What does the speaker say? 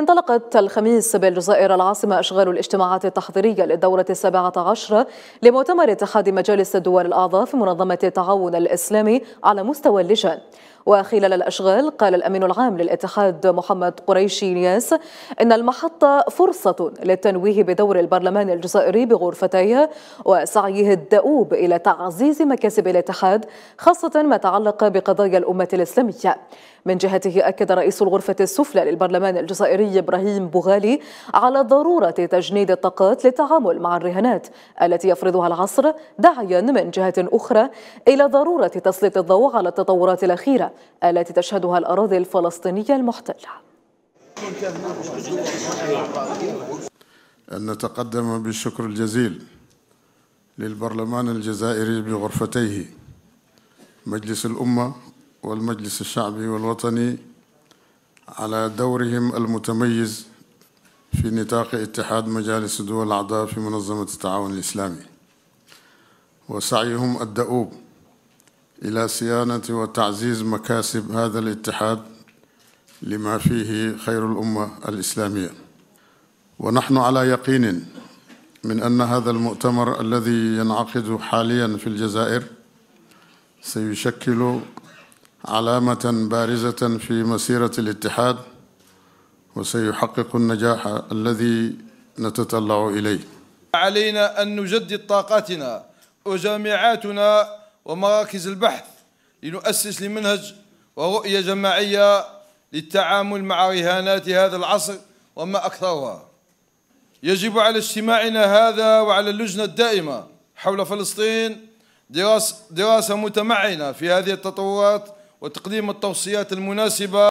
انطلقت الخميس بالجزائر العاصمة أشغال الاجتماعات التحضيرية للدورة السابعة عشرة لمؤتمر اتحاد مجالس الدول الأعضاء في منظمة التعاون الإسلامي على مستوى اللجان وخلال الأشغال قال الأمين العام للاتحاد محمد قريشي نياس إن المحطة فرصة للتنويه بدور البرلمان الجزائري بغرفتيه وسعيه الدؤوب إلى تعزيز مكاسب الاتحاد خاصة ما تعلق بقضايا الأمة الإسلامية من جهته أكد رئيس الغرفة السفلى للبرلمان الجزائري إبراهيم بوغالي على ضرورة تجنيد الطاقات للتعامل مع الرهانات التي يفرضها العصر داعيا من جهة أخرى إلى ضرورة تسليط الضوء على التطورات الأخيرة التي تشهدها الأراضي الفلسطينية المحتلة نتقدم بالشكر الجزيل للبرلمان الجزائري بغرفتيه مجلس الأمة والمجلس الشعبي والوطني على دورهم المتميز في نطاق اتحاد مجالس الدول الأعضاء في منظمة التعاون الإسلامي وسعيهم الدؤوب إلى صيانة وتعزيز مكاسب هذا الاتحاد لما فيه خير الأمة الإسلامية ونحن على يقين من أن هذا المؤتمر الذي ينعقد حاليا في الجزائر سيشكل علامة بارزة في مسيرة الاتحاد وسيحقق النجاح الذي نتطلع إليه علينا أن نجدد طاقاتنا وجامعاتنا ومراكز البحث لنؤسس لمنهج ورؤية جماعية للتعامل مع رهانات هذا العصر وما أكثرها يجب على اجتماعنا هذا وعلى اللجنة الدائمة حول فلسطين دراسة متمعنة في هذه التطورات وتقديم التوصيات المناسبة